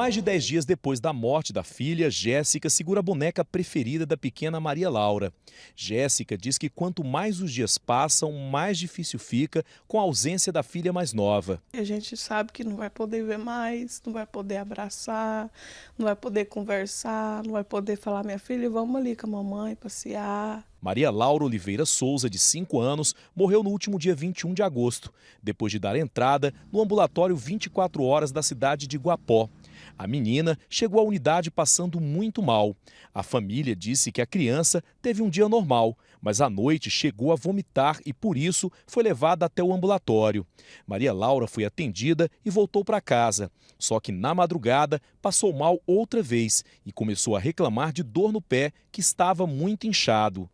Mais de 10 dias depois da morte da filha, Jéssica segura a boneca preferida da pequena Maria Laura. Jéssica diz que quanto mais os dias passam, mais difícil fica com a ausência da filha mais nova. A gente sabe que não vai poder ver mais, não vai poder abraçar, não vai poder conversar, não vai poder falar: minha filha, vamos ali com a mamãe passear. Maria Laura Oliveira Souza, de 5 anos, morreu no último dia 21 de agosto, depois de dar entrada no ambulatório 24 horas da cidade de Guapó. A menina chegou à unidade passando muito mal. A família disse que a criança teve um dia normal, mas à noite chegou a vomitar e, por isso, foi levada até o ambulatório. Maria Laura foi atendida e voltou para casa. Só que na madrugada passou mal outra vez e começou a reclamar de dor no pé que estava muito inchado.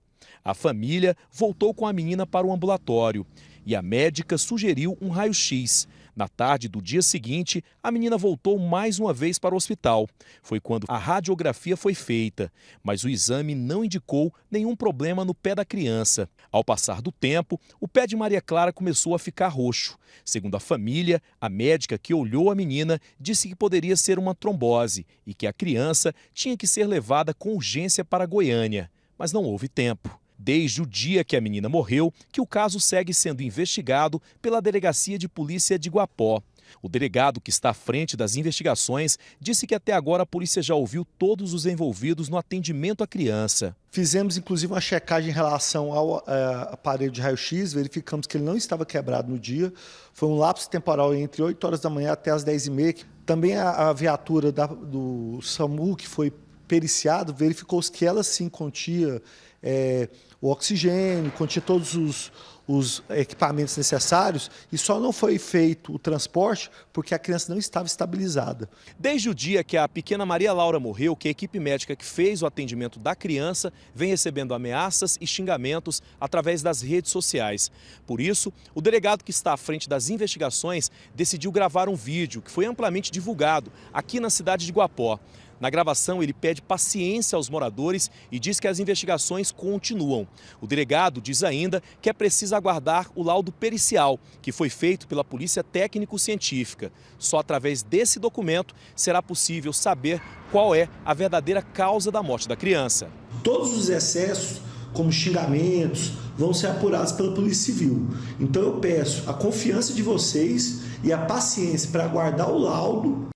A família voltou com a menina para o ambulatório e a médica sugeriu um raio-x. Na tarde do dia seguinte, a menina voltou mais uma vez para o hospital. Foi quando a radiografia foi feita, mas o exame não indicou nenhum problema no pé da criança. Ao passar do tempo, o pé de Maria Clara começou a ficar roxo. Segundo a família, a médica que olhou a menina disse que poderia ser uma trombose e que a criança tinha que ser levada com urgência para Goiânia, mas não houve tempo. Desde o dia que a menina morreu, que o caso segue sendo investigado pela Delegacia de Polícia de Guapó. O delegado que está à frente das investigações disse que até agora a polícia já ouviu todos os envolvidos no atendimento à criança. Fizemos inclusive uma checagem em relação ao uh, aparelho de raio-x, verificamos que ele não estava quebrado no dia. Foi um lapso temporal entre 8 horas da manhã até as 10 e meia. Também a, a viatura da, do SAMU, que foi periciado verificou que ela sim continha é, o oxigênio, continha todos os, os equipamentos necessários e só não foi feito o transporte porque a criança não estava estabilizada. Desde o dia que a pequena Maria Laura morreu, que a equipe médica que fez o atendimento da criança vem recebendo ameaças e xingamentos através das redes sociais. Por isso, o delegado que está à frente das investigações decidiu gravar um vídeo que foi amplamente divulgado aqui na cidade de Guapó. Na gravação, ele pede paciência aos moradores e diz que as investigações continuam. O delegado diz ainda que é preciso aguardar o laudo pericial, que foi feito pela Polícia Técnico-Científica. Só através desse documento será possível saber qual é a verdadeira causa da morte da criança. Todos os excessos, como xingamentos, vão ser apurados pela Polícia Civil. Então eu peço a confiança de vocês e a paciência para aguardar o laudo.